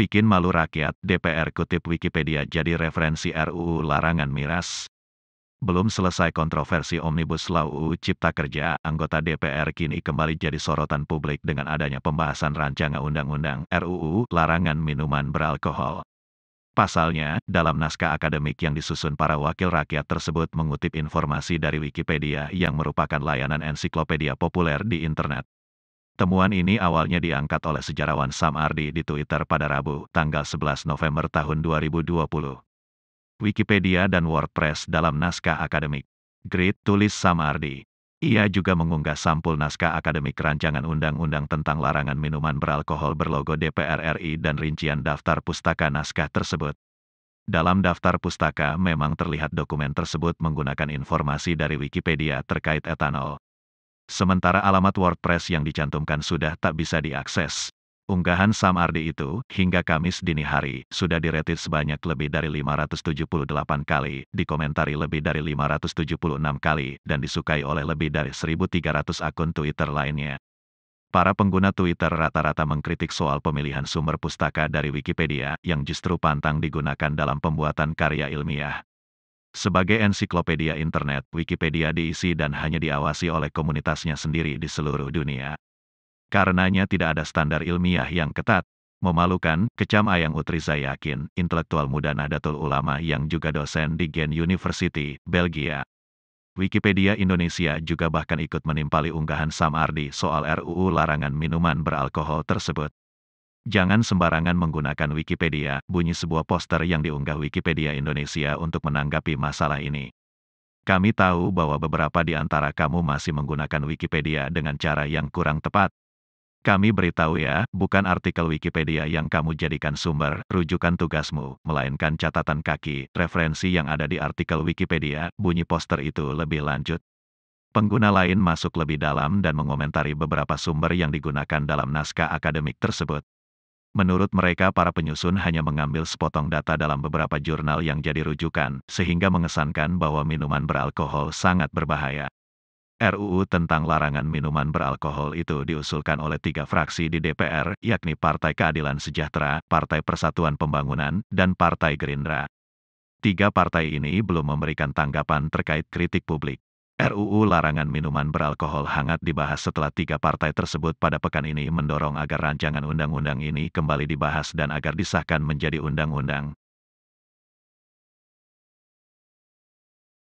Bikin malu rakyat, DPR kutip Wikipedia jadi referensi RUU Larangan Miras. Belum selesai kontroversi Omnibus Law UU Cipta Kerja, anggota DPR kini kembali jadi sorotan publik dengan adanya pembahasan rancangan undang-undang RUU Larangan Minuman Beralkohol. Pasalnya, dalam naskah akademik yang disusun para wakil rakyat tersebut mengutip informasi dari Wikipedia yang merupakan layanan ensiklopedia populer di internet. Temuan ini awalnya diangkat oleh sejarawan Sam Ardi di Twitter pada Rabu, tanggal 11 November tahun 2020. Wikipedia dan WordPress dalam naskah akademik. Grid tulis Sam Ardi. Ia juga mengunggah sampul naskah akademik rancangan undang-undang tentang larangan minuman beralkohol berlogo DPR RI dan rincian daftar pustaka naskah tersebut. Dalam daftar pustaka memang terlihat dokumen tersebut menggunakan informasi dari Wikipedia terkait etanol, sementara alamat WordPress yang dicantumkan sudah tak bisa diakses. Unggahan Ardi itu, hingga Kamis dini hari, sudah diretit sebanyak lebih dari 578 kali, dikomentari lebih dari 576 kali, dan disukai oleh lebih dari 1.300 akun Twitter lainnya. Para pengguna Twitter rata-rata mengkritik soal pemilihan sumber pustaka dari Wikipedia yang justru pantang digunakan dalam pembuatan karya ilmiah. Sebagai ensiklopedia internet, Wikipedia diisi dan hanya diawasi oleh komunitasnya sendiri di seluruh dunia. Karenanya tidak ada standar ilmiah yang ketat. Memalukan, kecam Ayang Utri yakin, intelektual muda Nahdlatul Ulama yang juga dosen di Gen University, Belgia. Wikipedia Indonesia juga bahkan ikut menimpali unggahan Sam Ardi soal RUU larangan minuman beralkohol tersebut. Jangan sembarangan menggunakan Wikipedia, bunyi sebuah poster yang diunggah Wikipedia Indonesia untuk menanggapi masalah ini. Kami tahu bahwa beberapa di antara kamu masih menggunakan Wikipedia dengan cara yang kurang tepat. Kami beritahu ya, bukan artikel Wikipedia yang kamu jadikan sumber, rujukan tugasmu, melainkan catatan kaki, referensi yang ada di artikel Wikipedia, bunyi poster itu lebih lanjut. Pengguna lain masuk lebih dalam dan mengomentari beberapa sumber yang digunakan dalam naskah akademik tersebut. Menurut mereka para penyusun hanya mengambil sepotong data dalam beberapa jurnal yang jadi rujukan, sehingga mengesankan bahwa minuman beralkohol sangat berbahaya. RUU tentang larangan minuman beralkohol itu diusulkan oleh tiga fraksi di DPR, yakni Partai Keadilan Sejahtera, Partai Persatuan Pembangunan, dan Partai Gerindra. Tiga partai ini belum memberikan tanggapan terkait kritik publik. RUU larangan minuman beralkohol hangat dibahas setelah tiga partai tersebut pada pekan ini mendorong agar rancangan undang-undang ini kembali dibahas dan agar disahkan menjadi undang-undang.